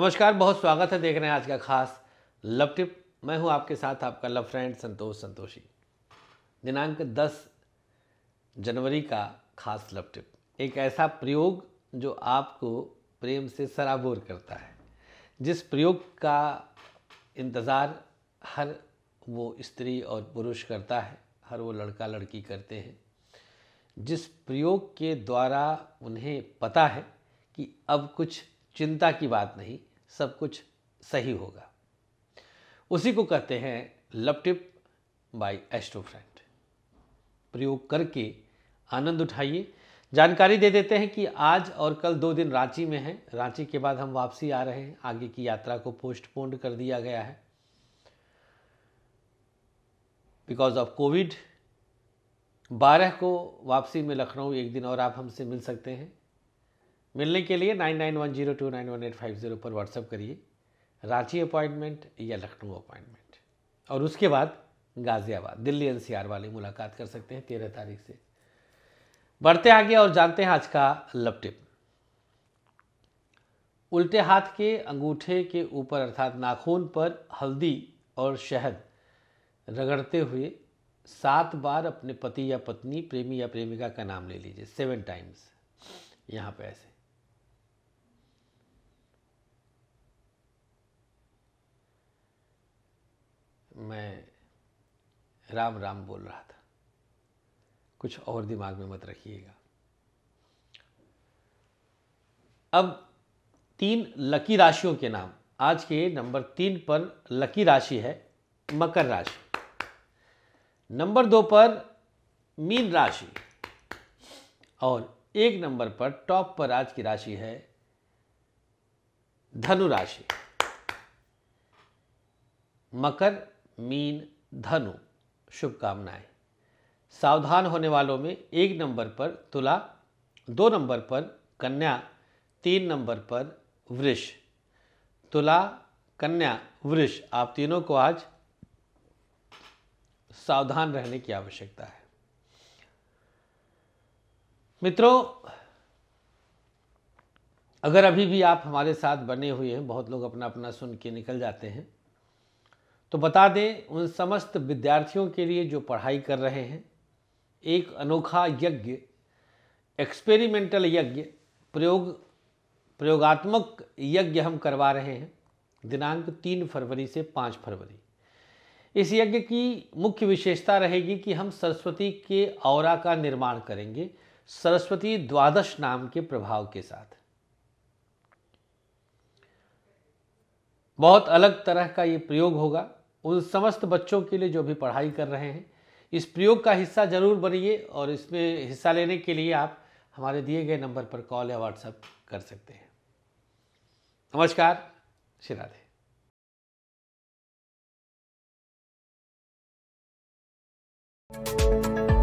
नमस्कार बहुत स्वागत है देख रहे हैं आज का खास लव टिप मैं हूं आपके साथ आपका लव फ्रेंड संतोष संतोषी दिनांक 10 जनवरी का खास लव टिप एक ऐसा प्रयोग जो आपको प्रेम से सराबोर करता है जिस प्रयोग का इंतज़ार हर वो स्त्री और पुरुष करता है हर वो लड़का लड़की करते हैं जिस प्रयोग के द्वारा उन्हें पता है कि अब कुछ चिंता की बात नहीं सब कुछ सही होगा उसी को कहते हैं love tip by astro friend प्रयोग करके आनंद उठाइए जानकारी दे देते हैं कि आज और कल दो दिन रांची में हैं रांची के बाद हम वापसी आ रहे हैं आगे की यात्रा को पोस्टपोन्ड कर दिया गया है बिकॉज ऑफ कोविड बारह को वापसी में लखनऊ एक दिन और आप हमसे मिल सकते हैं मिलने के लिए nine nine one zero two nine one eight five zero पर व्हाट्सअप करिए रांची अपॉइंटमेंट या लखनऊ अपॉइंटमेंट और उसके बाद गाज़ियाबाद दिल्ली एनसीआर वाले मुलाकात कर सकते हैं तेरह तारीख से बढ़ते आगे और जानते हैं आज का लपटिप उल्टे हाथ के अंगूठे के ऊपर अर्थात नाखून पर हल्दी और शहद रगड़ते हुए सात बार अपने पति या पत्नी प्रेमी या प्रेमिका का नाम ले लीजिए सेवन टाइम्स यहाँ पे ऐसे मैं राम राम बोल रहा था कुछ और दिमाग में मत रखिएगा अब तीन लकी राशियों के नाम आज के नंबर तीन पर लकी राशि है मकर राशि नंबर दो पर मीन राशि और एक नंबर पर टॉप पर आज की राशि है धनु राशि मकर मीन धनु शुभकामनाएं सावधान होने वालों में एक नंबर पर तुला दो नंबर पर कन्या तीन नंबर पर वृष तुला कन्या वृष आप तीनों को आज सावधान रहने की आवश्यकता है मित्रों अगर अभी भी आप हमारे साथ बने हुए हैं बहुत लोग अपना अपना सुन के निकल जाते हैं तो बता दें उन समस्त विद्यार्थियों के लिए जो पढ़ाई कर रहे हैं एक अनोखा यज्ञ एक्सपेरिमेंटल यज्ञ प्रयोग प्रयोगात्मक यज्ञ हम करवा रहे हैं दिनांक तीन फरवरी से पाँच फरवरी इस यज्ञ की मुख्य विशेषता रहेगी कि हम सरस्वती के और का निर्माण करेंगे सरस्वती द्वादश नाम के प्रभाव के साथ बहुत अलग तरह का ये प्रयोग होगा उन समस्त बच्चों के लिए जो भी पढ़ाई कर रहे हैं इस प्रयोग का हिस्सा जरूर बनिए और इसमें हिस्सा लेने के लिए आप हमारे दिए गए नंबर पर कॉल या व्हाट्सएप कर सकते हैं नमस्कार श्री राधे thank you